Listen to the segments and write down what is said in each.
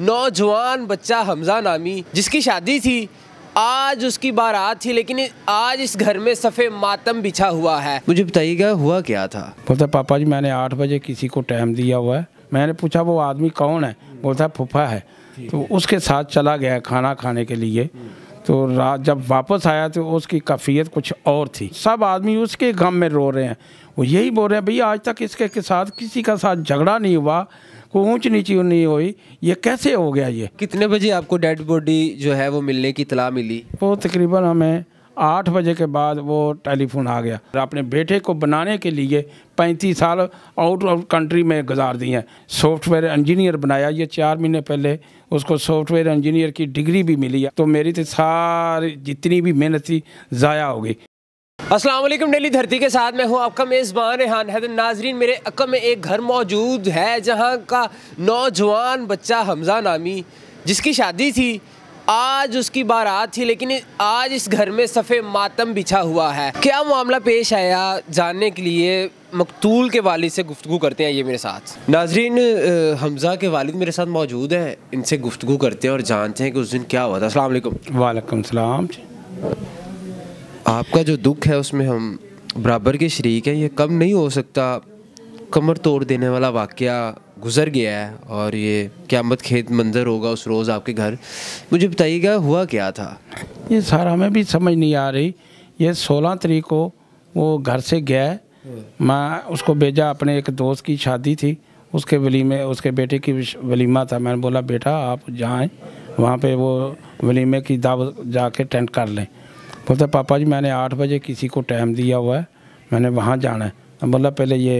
नौजवान बच्चा हमजा नामी जिसकी शादी थी आज उसकी बारात थी लेकिन आज इस घर में सफ़े मातम बिछा हुआ है मुझे बताइएगा हुआ क्या था बोलता पापा जी मैंने आठ बजे किसी को टाइम दिया हुआ है मैंने पूछा वो आदमी कौन है बोलता फुफा है तो उसके साथ चला गया खाना खाने के लिए तो रात जब वापस आया तो उसकी काफ़ियत कुछ और थी सब आदमी उसके गम में रो रहे हैं वो यही बोल रहे हैं भैया आज तक इसके के साथ किसी का साथ झगड़ा नहीं हुआ को ऊंच नीची नहीं हुई ये कैसे हो गया ये कितने बजे आपको डेड बॉडी जो है वो मिलने की इतला मिली वो तकरीबन हमें आठ बजे के बाद वो टेलीफोन आ गया अपने बेटे को बनाने के लिए पैंतीस साल आउट ऑफ कंट्री में गुजार दिए हैं सॉफ्टवेयर इंजीनियर बनाया ये चार महीने पहले उसको सॉफ्टवेयर इंजीनियर की डिग्री भी मिली है तो मेरी तो सारी जितनी भी मेहनत थी ज़ाया हो गई असलम डेली धरती के साथ मैं हूँ आपका मेज़बान रेहान हैदर नाजरीन मेरे अक्म में एक घर मौजूद है जहाँ का नौजवान बच्चा हमज़ा नामी जिसकी शादी थी आज उसकी बारात थी लेकिन आज इस घर में सफ़े मातम बिछा हुआ है क्या मामला पेश आया जानने के लिए मकतूल के वालिद से गुफ्तु करते हैं ये मेरे साथ नाजरीन हमज़ा के वालिद मेरे साथ मौजूद हैं इनसे गुफ्तु करते हैं और जानते हैं कि उस दिन क्या हुआ था असल वालेकुम सलाम आपका जो दुख है उसमें हम बराबर के शरीक हैं ये कम नहीं हो सकता कमर तोड़ देने वाला वाक़ गुज़र गया है और ये क्यामत खेत मंजर होगा उस रोज़ आपके घर मुझे बताइएगा हुआ क्या था ये सारा हमें भी समझ नहीं आ रही ये सोलह तरीक को वो घर से गया है हम्म। मैं उसको भेजा अपने एक दोस्त की शादी थी उसके वलीमे उसके बेटे की वलीमा था मैंने बोला बेटा आप जाएँ वहाँ पे वो वलीमे की दावत जाके टेंट कर लें बोलते पापा जी मैंने आठ बजे किसी को टाइम दिया हुआ है मैंने वहाँ जाना है बोला पहले ये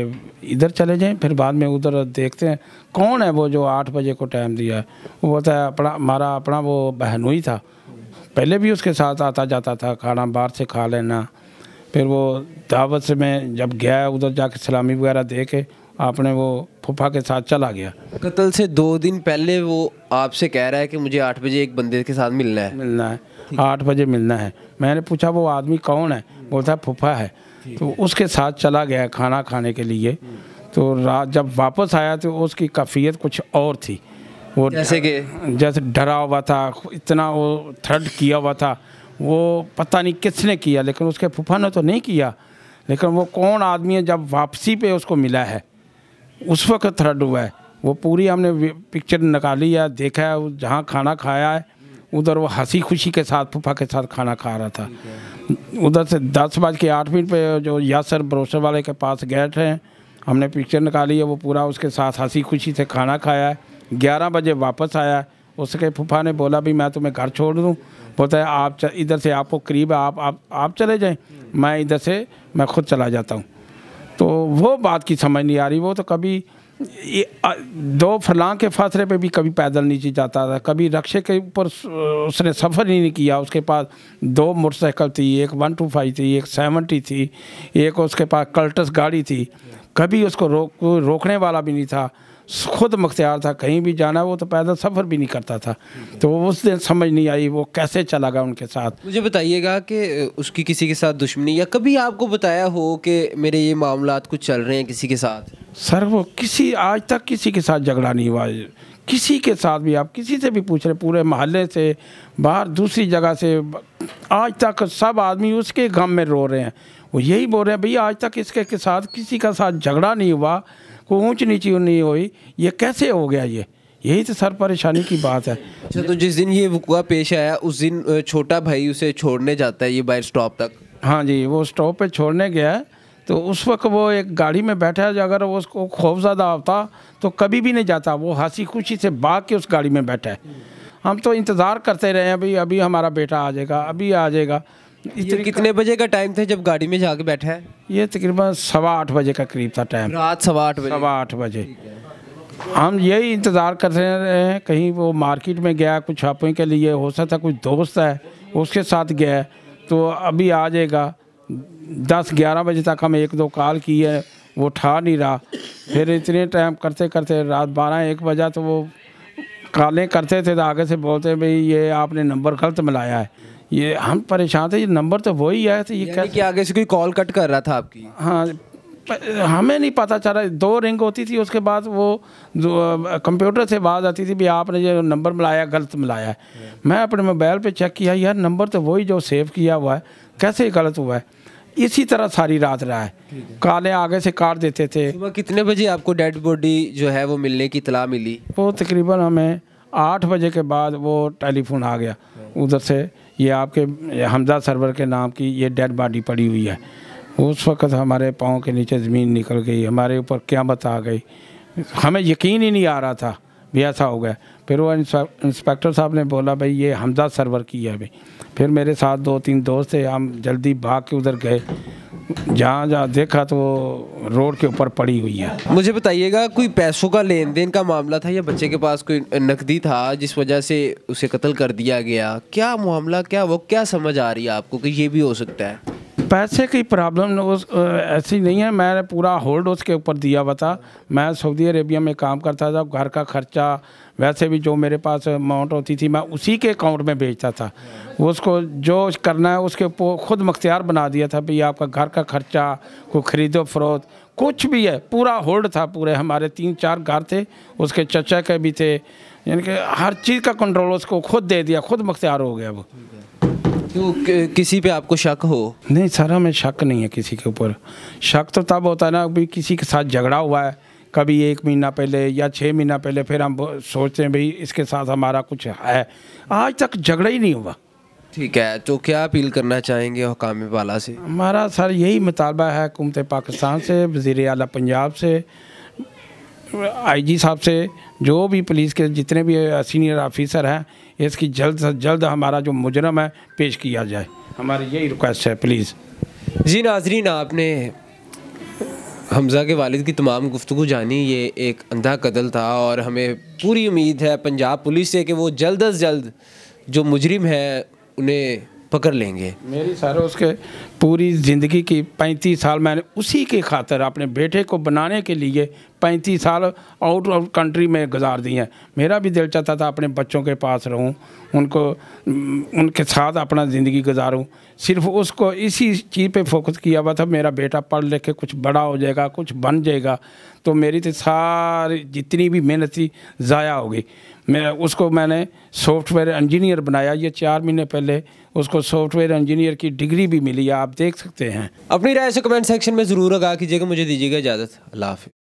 इधर चले जाएं फिर बाद में उधर देखते हैं कौन है वो जो आठ बजे को टाइम दिया है वो बोलता है अपना हमारा अपना वो बहनोई था पहले भी उसके साथ आता जाता था खाना बाहर से खा लेना फिर वो दावत से मैं जब गया उधर जाके सलामी वगैरह दे के आपने वो फुफा के साथ चला गया कत्ल से दो दिन पहले वो आपसे कह रहा है कि मुझे आठ बजे एक बंदे के साथ मिलना है मिलना है आठ बजे मिलना है मैंने पूछा वो आदमी कौन है बोलता है फुफा है तो उसके साथ चला गया खाना खाने के लिए तो रात जब वापस आया तो उसकी काफ़ियत कुछ और थी वो जैसे कि जैसे डरा हुआ था इतना वो थ्रेड किया हुआ था वो पता नहीं किसने किया लेकिन उसके फुफा ने तो नहीं किया लेकिन वो कौन आदमी है जब वापसी पे उसको मिला है उस वक्त थ्रड हुआ है वो पूरी हमने पिक्चर निकाली है देखा है जहाँ खाना खाया है उधर वो हंसी खुशी के साथ फूफा के साथ खाना खा रहा था उधर से दस बज के आठ मिनट पे जो यासर ब्रोसर वाले के पास गेट हैं हमने पिक्चर निकाली है वो पूरा उसके साथ हंसी खुशी से खाना खाया है ग्यारह बजे वापस आया है उसके फूफा ने बोला भी मैं तुम्हें घर छोड़ दूँ बोलता है आप इधर से आपको करीब है आप आप, आप चले जाएँ मैं इधर से मैं खुद चला जाता हूँ तो वो बात की समझ नहीं आ रही वो तो कभी दो फलां के फासले पे भी कभी पैदल नीचे जाता था कभी रक्षे के ऊपर उसने सफ़र ही नहीं किया उसके पास दो मोटरसाइकिल थी एक वन टू फाइव थी एक सेवेंटी थी एक उसके पास कल्टस गाड़ी थी कभी उसको रोक रोकने वाला भी नहीं था खुद मख्तियार था कहीं भी जाना वो तो पैदल सफ़र भी नहीं करता था तो उस दिन समझ नहीं आई वो कैसे चला गया उनके साथ मुझे बताइएगा कि उसकी किसी के साथ दुश्मनी या कभी आपको बताया हो कि मेरे ये मामला कुछ चल रहे हैं किसी के साथ सर वो किसी आज तक किसी के साथ झगड़ा नहीं हुआ किसी के साथ भी आप किसी से भी पूछ रहे पूरे मोहल्ले से बाहर दूसरी जगह से आज तक सब आदमी उसके गम में रो रहे हैं वो यही बोल रहे हैं भैया आज तक इसके के साथ किसी का साथ झगड़ा नहीं हुआ कोई ऊंच नीची नहीं हुई ये कैसे हो गया ये यही तो सर परेशानी की बात है अच्छा तो जिस दिन ये वकुआ पेश आया उस दिन छोटा भाई उसे छोड़ने जाता है ये बाइक स्टॉप तक हाँ जी वो स्टॉप पे छोड़ने गया है तो उस वक्त वो एक गाड़ी में बैठा है अगर वो उसको खौफ ज़्यादा होता तो कभी भी नहीं जाता वो हंसी खुशी से भाग के उस गाड़ी में बैठा है हम तो इंतज़ार करते रहे हैं अभी अभी हमारा बेटा आ जाएगा अभी आ जाएगा तो कितने बजे का टाइम था जब गाड़ी में जाके बैठा है ये तकरीबन सवा आठ बजे का करीब था टाइम रात सवा आठ बजे सवा आठ बजे हम यही इंतज़ार कर रहे हैं कहीं वो मार्केट में गया कुछ शॉपिंग के लिए हो सकता कुछ दोस्त है उसके साथ गया तो अभी आ जाएगा दस ग्यारह बजे तक हम एक दो कॉल की है वो ठा नहीं रहा फिर इतने टाइम करते करते रात बारह एक बजा तो वो कॉलें करते थे तो आगे से बोलते भाई ये आपने नंबर गलत मिलाया है ये हम परेशान थे ये नंबर तो वही आया था ये क्या कि आगे से कोई कॉल कट कर रहा था आपकी हाँ हमें नहीं पता चल रहा दो रिंग होती थी उसके बाद वो कंप्यूटर से बात आती थी भी आपने जो नंबर मिलाया गलत मिलाया है मैं अपने मोबाइल पे चेक किया यार नंबर तो वही जो सेव किया हुआ है कैसे गलत हुआ है इसी तरह सारी रात रहा है काले आगे से काट देते थे सुबह कितने बजे आपको डेड बॉडी जो है वो मिलने की तला मिली वो तकरीबन हमें आठ बजे के बाद वो टेलीफोन आ गया उधर से ये आपके हमजा सरवर के नाम की ये डेड बॉडी पड़ी हुई है उस वक़्त हमारे पाँव के नीचे ज़मीन निकल गई हमारे ऊपर क्यामत आ गई हमें यकीन ही नहीं आ रहा था भी ऐसा हो गया फिर वो इंस्पेक्टर साहब ने बोला भाई ये हमजा सरवर की है अभी फिर मेरे साथ दो तीन दोस्त थे हम जल्दी भाग के उधर गए जहाँ जहाँ देखा तो रोड के ऊपर पड़ी हुई है मुझे बताइएगा कोई पैसों का लेन देन का मामला था या बच्चे के पास कोई नकदी था जिस वजह से उसे कत्ल कर दिया गया क्या मामला क्या वो क्या समझ आ रही है आपको कि ये भी हो सकता है पैसे की प्रॉब्लम उस ऐसी नहीं है मैंने पूरा होल्ड उसके ऊपर दिया हुआ था मैं सऊदी अरेबिया में काम करता था घर का खर्चा वैसे भी जो मेरे पास अमाउंट होती थी मैं उसी के अकाउंट में भेजता था उसको जो करना है उसके ऊपर खुद मख्तियार बना दिया था भाई आपका घर का खर्चा कोई ख़रीदो फरोख्त कुछ भी है पूरा होल्ड था पूरे हमारे तीन चार घर थे उसके चचा के भी थे यानी कि हर चीज़ का कंट्रोल उसको खुद दे दिया खुद मख्तियार हो गया वो क्यों किसी पे आपको शक हो नहीं सर हमें शक नहीं है किसी के ऊपर शक तो तब होता है ना अभी किसी के साथ झगड़ा हुआ है कभी एक महीना पहले या छः महीना पहले फिर हम सोचते हैं भाई इसके साथ हमारा कुछ है आज तक झगड़ा ही नहीं हुआ ठीक है तो क्या अपील करना चाहेंगे हुकाम वाला से हमारा सर यही मुतालबा है हुकूमत पाकिस्तान से वजीर अला पंजाब से आईजी साहब से जो भी पुलिस के जितने भी सीनियर ऑफिसर हैं इसकी जल्द से जल्द हमारा जो मुजरम है पेश किया जाए हमारी यही रिक्वेस्ट है प्लीज़ जी नाजरीन आपने हमज़ा के वालिद की तमाम गुफ्तु जानी ये एक अंधा कदल था और हमें पूरी उम्मीद है पंजाब पुलिस से कि वो जल्द अज जल्द जो मुजरिम है उन्हें पकड़ लेंगे मेरी सर उसके पूरी ज़िंदगी की पैंतीस साल मैंने उसी के खातर अपने बेटे को बनाने के लिए पैंतीस साल आउट ऑफ कंट्री में गुजार दी हैं मेरा भी दिल चाहता था अपने बच्चों के पास रहूं उनको उनके साथ अपना ज़िंदगी गुजारूं सिर्फ उसको इसी चीज़ पे फोकस किया हुआ था मेरा बेटा पढ़ लिख के कुछ बड़ा हो जाएगा कुछ बन जाएगा तो मेरी तो सारी जितनी भी मेहनत थी ज़ाया हो गई मैं उसको मैंने सॉफ्टवेयर इंजीनियर बनाया ये चार महीने पहले उसको सॉफ्टवेयर इंजीनियर की डिग्री भी मिली है आप देख सकते हैं अपनी राय से कमेंट सेक्शन में ज़रूर आगा कीजिएगा मुझे दीजिएगा इजाज़त अल्लाह हाफि